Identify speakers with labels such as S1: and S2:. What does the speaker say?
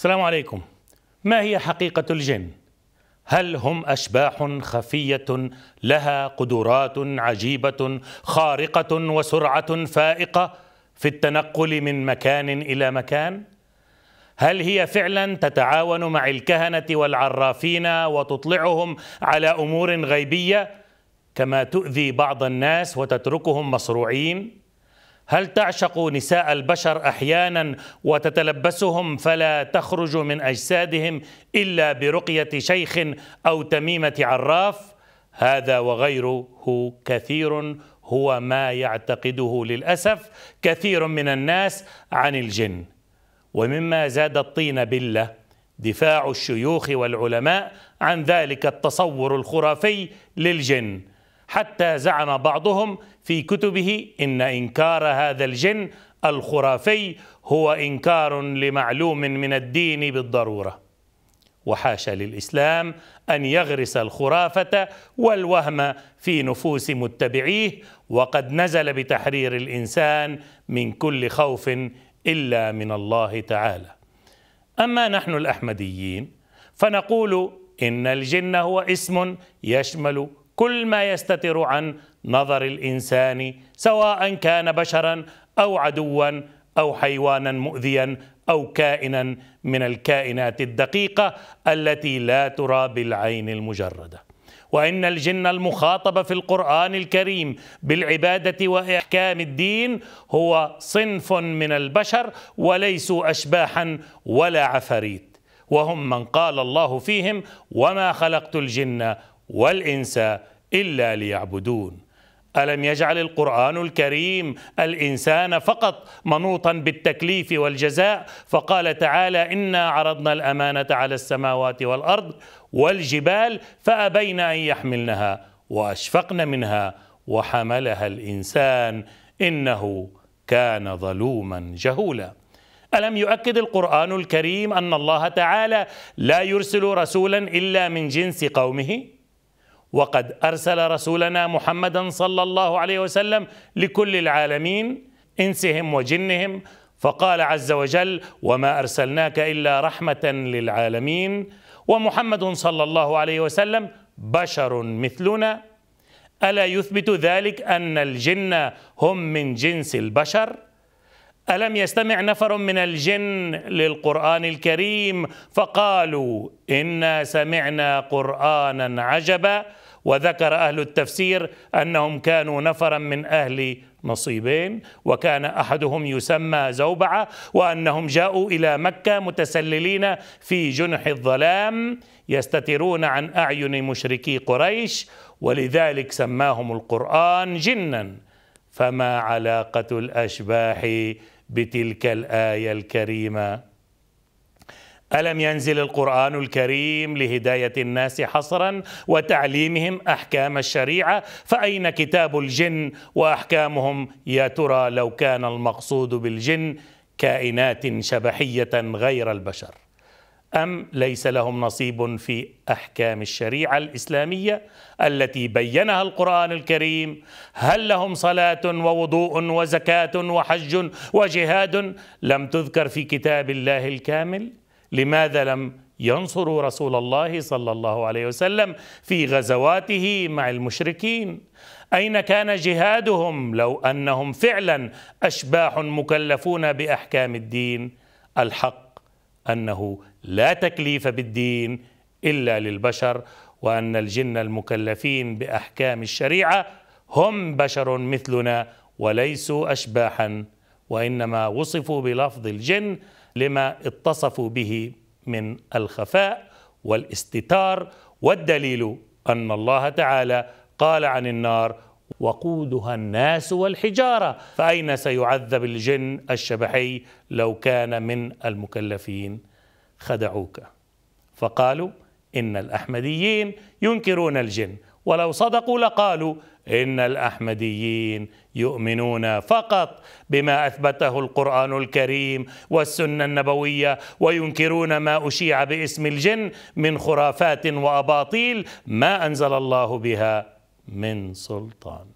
S1: السلام عليكم ما هي حقيقة الجن؟ هل هم أشباح خفية لها قدرات عجيبة خارقة وسرعة فائقة في التنقل من مكان إلى مكان؟ هل هي فعلا تتعاون مع الكهنة والعرافين وتطلعهم على أمور غيبية كما تؤذي بعض الناس وتتركهم مصروعين؟ هل تعشق نساء البشر احيانا وتتلبسهم فلا تخرج من اجسادهم الا برقيه شيخ او تميمه عراف هذا وغيره كثير هو ما يعتقده للاسف كثير من الناس عن الجن ومما زاد الطين بله دفاع الشيوخ والعلماء عن ذلك التصور الخرافي للجن حتى زعم بعضهم في كتبه ان انكار هذا الجن الخرافي هو انكار لمعلوم من الدين بالضروره وحاشا للاسلام ان يغرس الخرافه والوهم في نفوس متبعيه وقد نزل بتحرير الانسان من كل خوف الا من الله تعالى اما نحن الاحمديين فنقول ان الجن هو اسم يشمل كل ما يستتر عن نظر الانسان سواء كان بشرا او عدوا او حيوانا مؤذيا او كائنا من الكائنات الدقيقه التي لا ترى بالعين المجرده وان الجن المخاطب في القران الكريم بالعباده واحكام الدين هو صنف من البشر وليسوا اشباحا ولا عفاريت وهم من قال الله فيهم وما خلقت الجن والإنس إلا ليعبدون ألم يجعل القرآن الكريم الإنسان فقط منوطا بالتكليف والجزاء فقال تعالى إنا عرضنا الأمانة على السماوات والأرض والجبال فأبين أن يحملنها وأشفقن منها وحملها الإنسان إنه كان ظلوما جهولا ألم يؤكد القرآن الكريم أن الله تعالى لا يرسل رسولا إلا من جنس قومه؟ وقد ارسل رسولنا محمدا صلى الله عليه وسلم لكل العالمين انسهم وجنهم فقال عز وجل وما ارسلناك الا رحمه للعالمين ومحمد صلى الله عليه وسلم بشر مثلنا الا يثبت ذلك ان الجن هم من جنس البشر ألم يستمع نفر من الجن للقرآن الكريم فقالوا إنا سمعنا قرآنا عجبا وذكر أهل التفسير أنهم كانوا نفرا من أهل نصيبين وكان أحدهم يسمى زوبعة وأنهم جاءوا إلى مكة متسللين في جنح الظلام يستترون عن أعين مشركي قريش ولذلك سماهم القرآن جناً فما علاقه الاشباح بتلك الايه الكريمه الم ينزل القران الكريم لهدايه الناس حصرا وتعليمهم احكام الشريعه فاين كتاب الجن واحكامهم يا ترى لو كان المقصود بالجن كائنات شبحيه غير البشر أم ليس لهم نصيب في أحكام الشريعة الإسلامية التي بينها القرآن الكريم هل لهم صلاة ووضوء وزكاة وحج وجهاد لم تذكر في كتاب الله الكامل لماذا لم ينصروا رسول الله صلى الله عليه وسلم في غزواته مع المشركين اين كان جهادهم لو انهم فعلا اشباح مكلفون باحكام الدين الحق انه لا تكليف بالدين الا للبشر وان الجن المكلفين باحكام الشريعه هم بشر مثلنا وليسوا اشباحا وانما وصفوا بلفظ الجن لما اتصفوا به من الخفاء والاستتار والدليل ان الله تعالى قال عن النار وقودها الناس والحجارة فأين سيعذب الجن الشبحي لو كان من المكلفين خدعوك فقالوا إن الأحمديين ينكرون الجن ولو صدقوا لقالوا إن الأحمديين يؤمنون فقط بما أثبته القرآن الكريم والسنة النبوية وينكرون ما أشيع باسم الجن من خرافات وأباطيل ما أنزل الله بها من سلطان